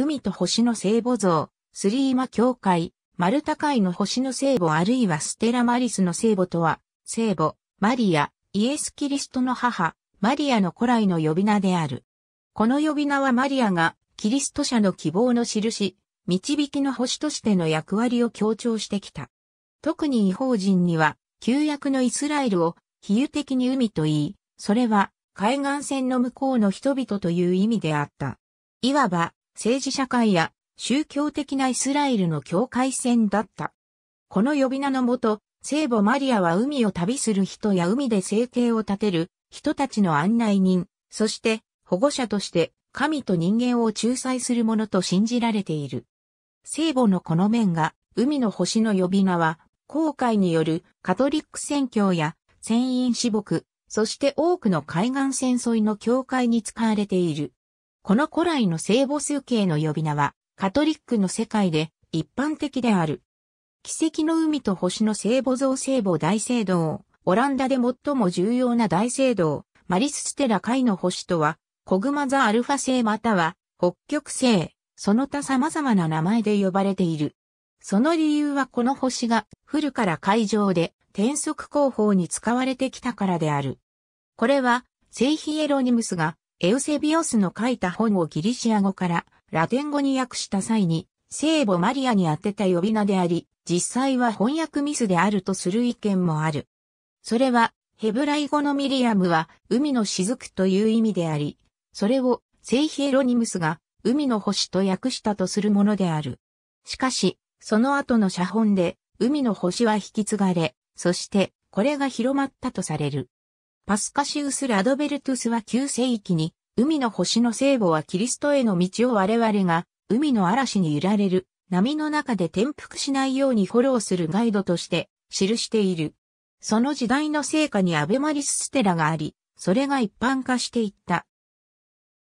海と星の聖母像、スリーマ教会、マルタ海の星の聖母あるいはステラマリスの聖母とは、聖母、マリア、イエス・キリストの母、マリアの古来の呼び名である。この呼び名はマリアが、キリスト者の希望の印、導きの星としての役割を強調してきた。特に異邦人には、旧約のイスラエルを比喩的に海と言い、それは海岸線の向こうの人々という意味であった。いわば政治社会や宗教的なイスラエルの境界線だった。この呼び名のもと、聖母マリアは海を旅する人や海で生計を立てる人たちの案内人、そして保護者として神と人間を仲裁するものと信じられている。聖母のこの面が海の星の呼び名は、航海によるカトリック宣教や船員私牧、そして多くの海岸戦争の境界に使われている。この古来の聖母数形の呼び名は、カトリックの世界で一般的である。奇跡の海と星の聖母像聖母大聖堂、オランダで最も重要な大聖堂、マリス・ステラ海の星とは、コグマザ・アルファ星または、北極星、その他様々な名前で呼ばれている。その理由はこの星が古から海上で転速工法に使われてきたからである。これは、聖ヒエロニムスがエウセビオスの書いた本をギリシア語からラテン語に訳した際に、聖母マリアに宛てた呼び名であり、実際は翻訳ミスであるとする意見もある。それは、ヘブライ語のミリアムは、海の雫という意味であり、それを、聖ヒエロニムスが、海の星と訳したとするものである。しかし、その後の写本で、海の星は引き継がれ、そして、これが広まったとされる。パスカシウス・ラドベルトゥスは9世紀に、海の星の聖母はキリストへの道を我々が、海の嵐に揺られる、波の中で転覆しないようにフォローするガイドとして、記している。その時代の成果にアベマリス・ステラがあり、それが一般化していった。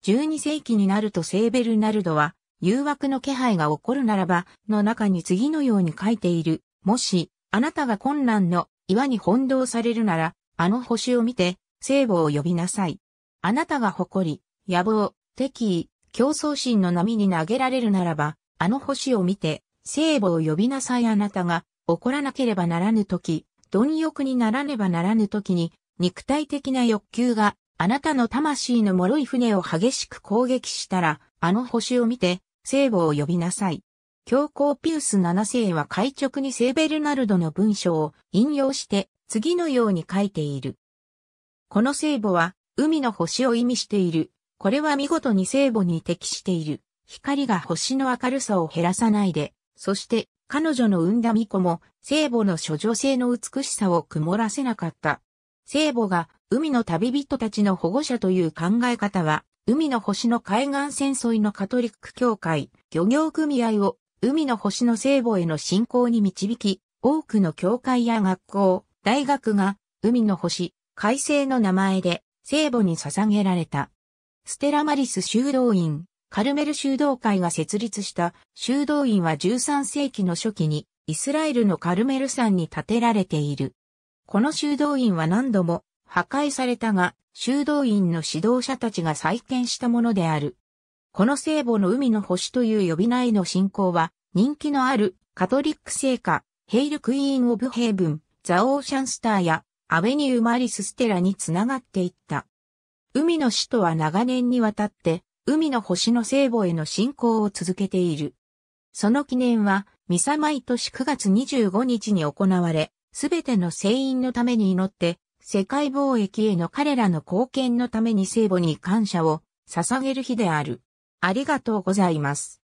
12世紀になると聖ベルナルドは、誘惑の気配が起こるならば、の中に次のように書いている。もし、あなたが困難の岩に翻弄されるなら、あの星を見て、聖母を呼びなさい。あなたが誇り、野望、敵意、競争心の波に投げられるならば、あの星を見て、聖母を呼びなさいあなたが、怒らなければならぬ時、貪欲にならねばならぬ時に、肉体的な欲求が、あなたの魂の脆い船を激しく攻撃したら、あの星を見て、聖母を呼びなさい。教皇ピウス7世は会直に聖ベルナルドの文章を引用して、次のように書いている。この聖母は、海の星を意味している。これは見事に聖母に適している。光が星の明るさを減らさないで、そして彼女の産んだ巫女も聖母の諸女性の美しさを曇らせなかった。聖母が海の旅人たちの保護者という考え方は、海の星の海岸戦争のカトリック教会、漁業組合を海の星の聖母への信仰に導き、多くの教会や学校、大学が海の星、海星の名前で聖母に捧げられた。ステラマリス修道院、カルメル修道会が設立した修道院は13世紀の初期にイスラエルのカルメル山に建てられている。この修道院は何度も破壊されたが、修道院の指導者たちが再建したものである。この聖母の海の星という呼び名への信仰は、人気のあるカトリック聖歌、ヘイル・クイーン・オブ・ヘイブン、ザ・オーシャンスターやアベニュー・マリス・ステラにつながっていった。海の使徒は長年にわたって海の星の聖母への信仰を続けている。その記念は、ミサ毎年9月25日に行われ、すべての聖員のために祈って、世界貿易への彼らの貢献のために聖母に感謝を捧げる日である。ありがとうございます。